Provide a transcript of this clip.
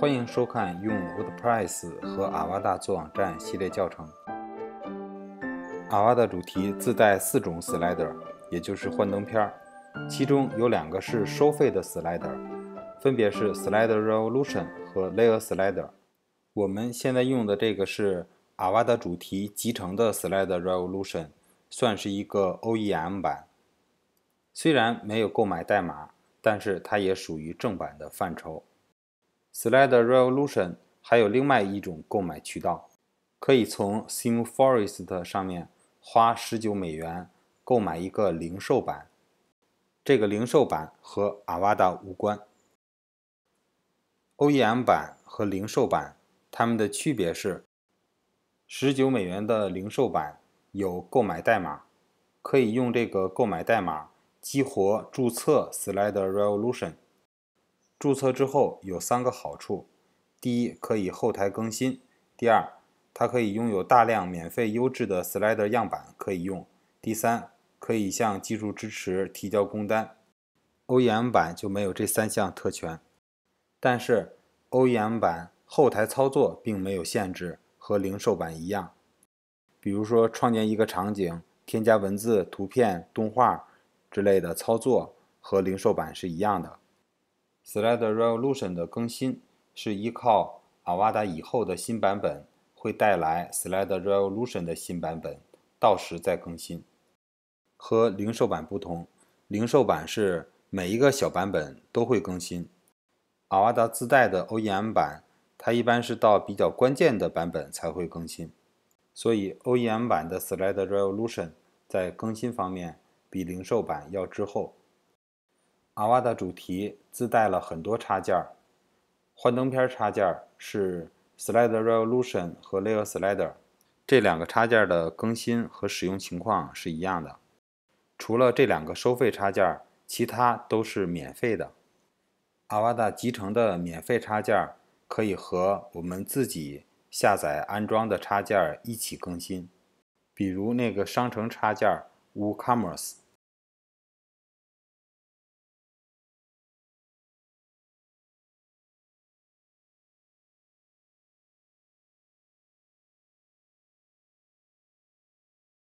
欢迎收看用 WordPress 和阿瓦达做网站系列教程。阿瓦达主题自带四种 slider，也就是幻灯片儿，其中有两个是收费的 slider，分别是 Slider Revolution 和 Layer Slider。我们现在用的这个是阿瓦达主题集成的 Slider Revolution，算是一个 OEM 版，虽然没有购买代码，但是它也属于正版的范畴。Slide Revolution 还有另外一种购买渠道，可以从 s i a m Forest 上面花十九美元购买一个零售版。这个零售版和 a v a d a 无关。OEM 版和零售版它们的区别是，十九美元的零售版有购买代码，可以用这个购买代码激活注册 Slide Revolution。注册之后有三个好处：第一，可以后台更新；第二，它可以拥有大量免费优质的 slider 样板可以用；第三，可以向技术支持提交工单。OEM 版就没有这三项特权，但是 OEM 版后台操作并没有限制，和零售版一样。比如说，创建一个场景、添加文字、图片、动画之类的操作和零售版是一样的。Slide Revolution 的更新是依靠阿瓦达以后的新版本会带来 Slide Revolution 的新版本，到时再更新。和零售版不同，零售版是每一个小版本都会更新。阿瓦达自带的 OEM 版，它一般是到比较关键的版本才会更新。所以 OEM 版的 Slide Revolution 在更新方面比零售版要滞后。阿瓦的主题自带了很多插件，幻灯片插件是 Slide Revolution 和 Layer Slider，这两个插件的更新和使用情况是一样的。除了这两个收费插件，其他都是免费的。阿瓦达集成的免费插件可以和我们自己下载安装的插件一起更新，比如那个商城插件 WooCommerce。